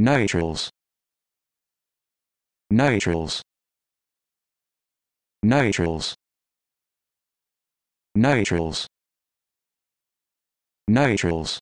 nitriles nitriles nitriles nitriles nitriles